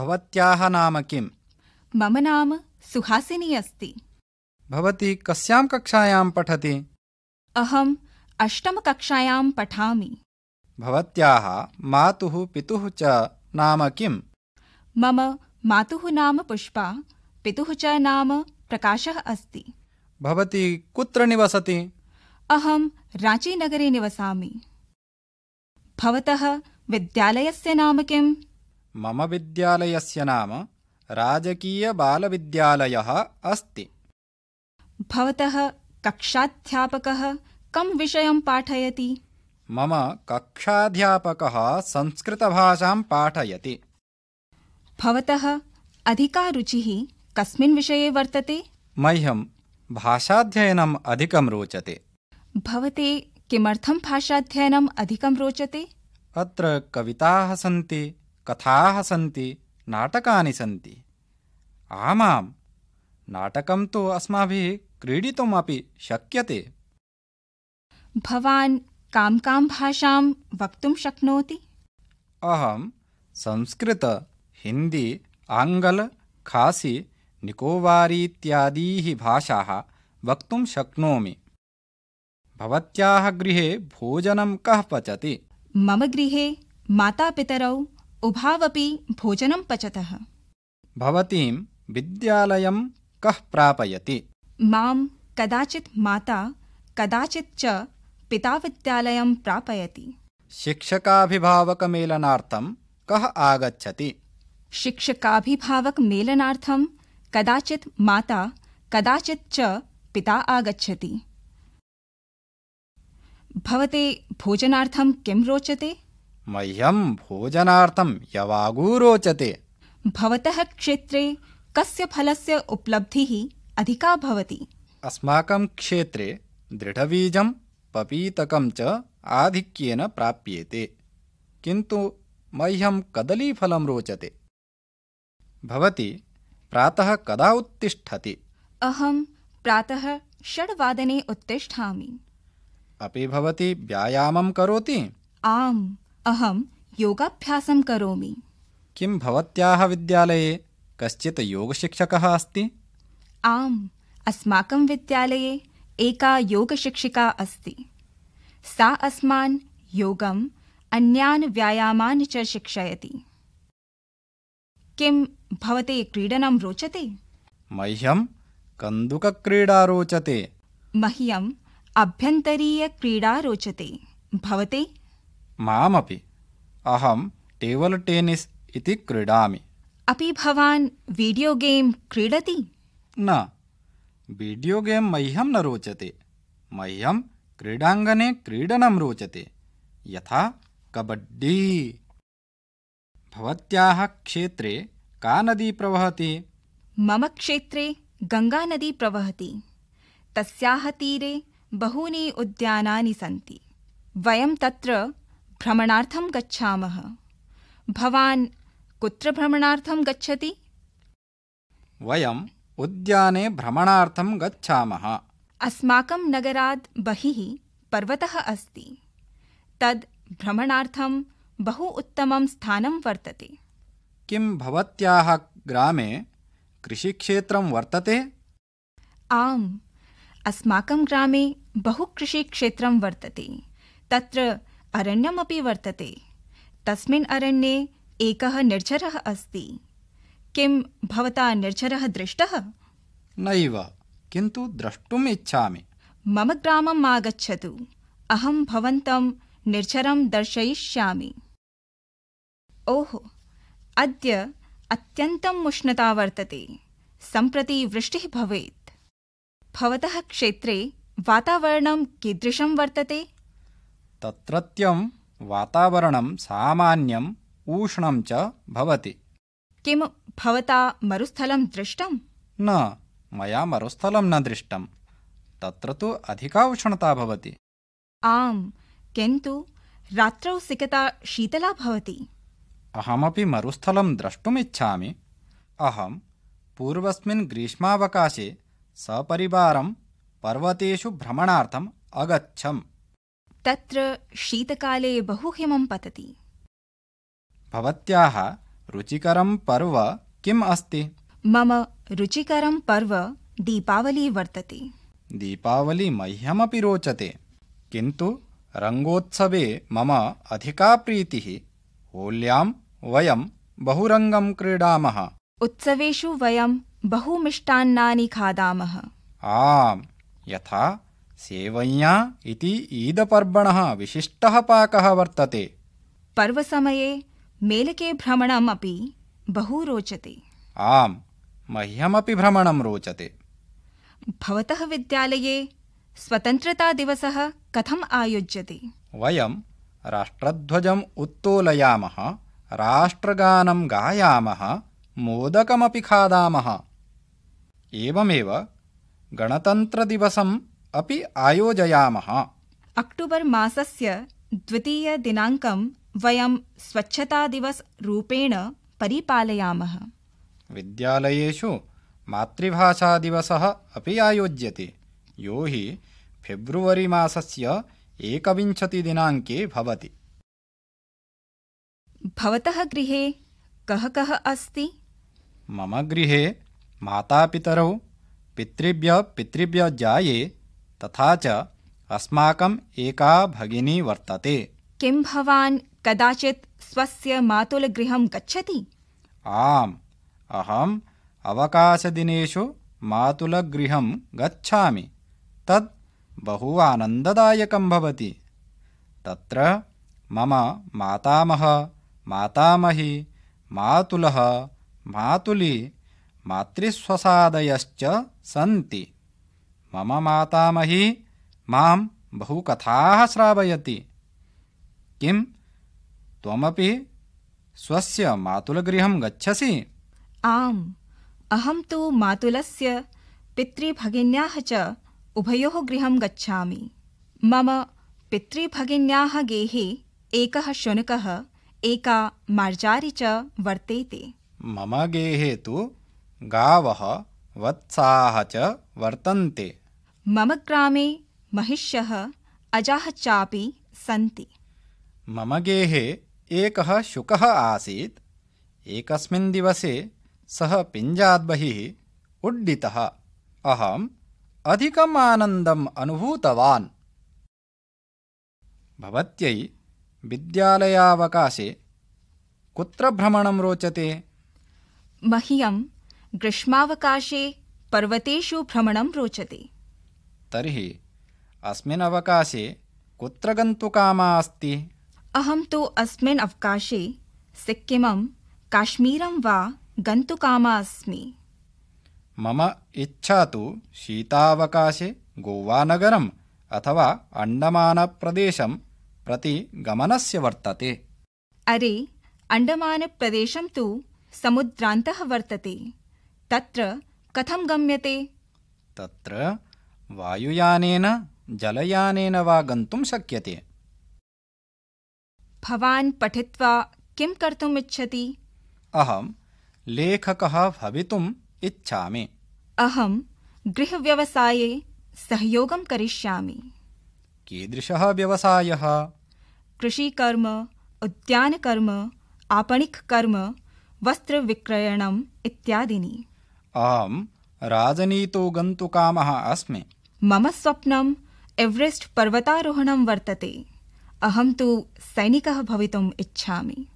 भवत्याः नाम किम् मम नाम सुहासिनी अस्ति भवती कस्यां कक्षायां पठति अहम् अष्टमकक्षायां पठामि भवत्याः मातुः पितुः च नाम किम् मम मातुः नाम पुष्पा पितुः च नाम प्रकाशः अस्ति भवती कुत्र निवसति अहं रांचीनगरे निवसामि भवतः विद्यालयस्य नाम किम् मम विद्यालयस्य नाम राजकीयबालविद्यालयः अस्ति भवतः कक्षाध्यापक कं विषयं पाठयति मम कक्षाध्यापकः संस्कृतभाषां पाठयति भवतः अधिका रुचिः कस्मिन् विषये वर्तते मह्यं भाषाध्ययनम् अधिकं रोचते भवते किमर्थं भाषाध्ययनम् अधिकं रोचते अत्र कविताः सन्ति कथा सी नाटका सी आम नाटक तो अस्म क्रीडितुमपि शक्य भवान् कां कां भाषां वक्तुं शक्नोति अहं संस्कृत हिंदी आंग्ल खासी निकोबारीत्यादीः भाषा वक्त शक्नोमि भवत्याः गृहे भोजनं कः पचति मम गृहे मातापितरौ उभावपि भोजनं पचतः भवतीं विद्यालयं कः प्रापयति मां कदाचित् माता कदाचित् च पिता विद्यालयं प्रापयति शिक्षकाभिभावकमेलनार्थं कः आगच्छति शिक्षकाभिभावकमेलनार्थं कदाचित् माता कदाचित् च पिता आगच्छति भवते भोजनार्थं किं रोचते मह्यं भोजनार्थं यवागू रोचते भवतः क्षेत्रे कस्य फलस्य उपलब्धिः अधिका भवति अस्माकं क्षेत्रे दृढबीजं पपीतकं च आधिक्येन प्राप्येते किन्तु मह्यं कदलीफलं रोचते भवती प्रातः कदा उत्तिष्ठति अहं प्रातः षड्वादने उत्तिष्ठामि अपि भवती व्यायामं करोति आम् अहम योगाभ्यासं करोमि किं भवत्याः विद्यालये कश्चित् योगशिक्षकः अस्ति आम् अस्माकं विद्यालये एका योगशिक्षिका अस्ति सा अस्मान् योगम् अन्यान् व्यायामान् च शिक्षयति किं भवते क्रीडनं रोचते मह्यं कन्दुकक्रीडा रोचते मह्यम् अभ्यन्तरीयक्रीडा रोचते भवते मामपि अहं टेबल् टेनिस् इति क्रीडामि अपि भवान् वीडियो गेम् क्रीडति न वीडियो गेम् मह्यं न रोचते मह्यं क्रीडाङ्गणे क्रीडनं रोचते यथा कबड्डी भवत्याः क्षेत्रे का नदी प्रवहति मम क्षेत्रे गङ्गानदी प्रवहति तस्याः तीरे बहूनि उद्यानानि सन्ति वयं तत्र भ्रमणार्थं गच्छामः भवान् कुत्र भ्रमणार्थं गच्छति वयम् उद्याने भ्रमणार्थं गच्छामः अस्माकं नगरात् बहिः पर्वतः अस्ति तद् भ्रमणार्थं बहु उत्तमं स्थानं वर्तते किं भवत्याः ग्रामे कृषिक्षेत्रं वर्तते आम् अस्माकं ग्रामे बहु कृषिक्षेत्रं वर्तते तत्र अरण्यमपि वर्तते तस्मिन् अरण्ये एकः निर्झरः अस्ति किं भवता निर्झरः दृष्टः नैव किन्तु द्रष्टुम् इच्छामि मम ग्रामम् आगच्छतु अहं भवन्तं निर्झरं दर्शयिष्यामि ओहो अद्य अत्यन्तम् उष्णता वर्तते सम्प्रति वृष्टिः भवेत् भवतः क्षेत्रे वातावरणं कीदृशं वर्तते तत्रत्यं वातावरणं सामान्यम् ऊष्णं च भवति किं भवता मरुस्थलं दृष्टं न मया मरुस्थलं न दृष्टं तत्र तु अधिका उष्णता भवति आम् किन्तु रात्रौ सिकता शीतला भवति अहमपि मरुस्थलं द्रष्टुमिच्छामि अहं पूर्वस्मिन् ग्रीष्मावकाशे सपरिवारं पर्वतेषु भ्रमणार्थम् अगच्छम् तत्र शीतकाले बहु हिमं पतति भवत्याः रुचिकरं पर्व किम् अस्ति मम रुचिकरं पर्व दीपावली वर्तते दीपावली मह्यमपि रोचते किन्तु रङ्गोत्सवे मम अधिका प्रीतिः होल्यां वयं बहुरङ्गं क्रीडामः उत्सवेषु वयं बहुमिष्टान्नानि खादामः आम् यथा सेवय्या इति ईदपर्वणः विशिष्टः पाकः वर्तते पर्वसमये मेलके भ्रमणम् अपि बहु रोचते आम् मह्यमपि भ्रमणं रोचते भवतः विद्यालये स्वतन्त्रतादिवसः कथम् आयोज्यते वयं राष्ट्रध्वजम् उत्तोलयामः राष्ट्रगानं गायामः मोदकमपि खादामः एवमेव गणतन्त्रदिवसं अपि आयोजयामः अक्टोबर् मासस्य द्वितीयदिनाङ्कं वयं स्वच्छतादिवसरूपेण परिपालयामः विद्यालयेषु मातृभाषादिवसः अपि आयोज्यते यो हि फेब्रुवरी मासस्य एकविंशतिदिनाङ्के भवति भवतः गृहे कः कः अस्ति मम गृहे मातापितरौ पितृभ्य पितृभ्य जाये तथा च अस्माकम् एका भगिनी वर्तते किं भवान् कदाचित् स्वस्य मातुलगृहं गच्छति आम् अहम् अवकाशदिनेषु मातुलगृहं गच्छामि तद् बहु आनन्ददायकं भवति तत्र मम मातामह मातामही मातुलः मातुली मातृस्वसादयश्च सन्ति मम मातामही मां बहुकथाः श्रावयति किं त्वमपि स्वस्य मातुलगृहं गच्छसि आम् अहं तु मातुलस्य पितृभगिन्याः च उभयोः गृहं गच्छामि मम पितृभगिन्याः गेहे एकः शुनकः एका मार्जारी च वर्तेते मम गेहे तु गावः वत्साः च वर्तन्ते मम ग्रामे महिष्यः अजाः चापि सन्ति मम गेहे एकः शुकः आसीत् एकस्मिन् दिवसे सः पिञ्जात् बहिः उड्डितः अहम् अधिकम् आनन्दम् अनुभूतवान् भवत्यै विद्यालयावकाशे कुत्र भ्रमणं रोचते मह्यं ग्रीष्मावकाशे पर्वतेषु भ्रमणं रोचते तर्हि अस्मिन् अवकाशे कुत्र गन्तुकामा अस्ति अहं तु अस्मिन् अवकाशे सिक्किमं काश्मीरं वा गन्तुकामा अस्मि मम इच्छा तु शीतावकाशे गोवानगरम् अथवा अण्डमानप्रदेशं प्रति गमनस्य वर्तते अरे अण्डमानप्रदेशं तु समुद्रान्तः वर्तते तत्र कथं गम्यते तत्र वायुयानेन जलयानेन वा गन्तुं शक्यते भवान् पठित्वा किं कर्तुम् इच्छति अहं लेखकः भवितुम् इच्छामि अहं गृहव्यवसाये सहयोगं करिष्यामि कीदृशः व्यवसायः कृषिकर्म उद्यानकर्म आपणिककर्म वस्त्रविक्रयणम् इत्यादीनि आम् राजनीतो गन्तुकामः अस्मि मम स्वप्नम् एवरेस्ट पर्वतारोहणं वर्तते अहं तु सैनिकः भवितुम् इच्छामि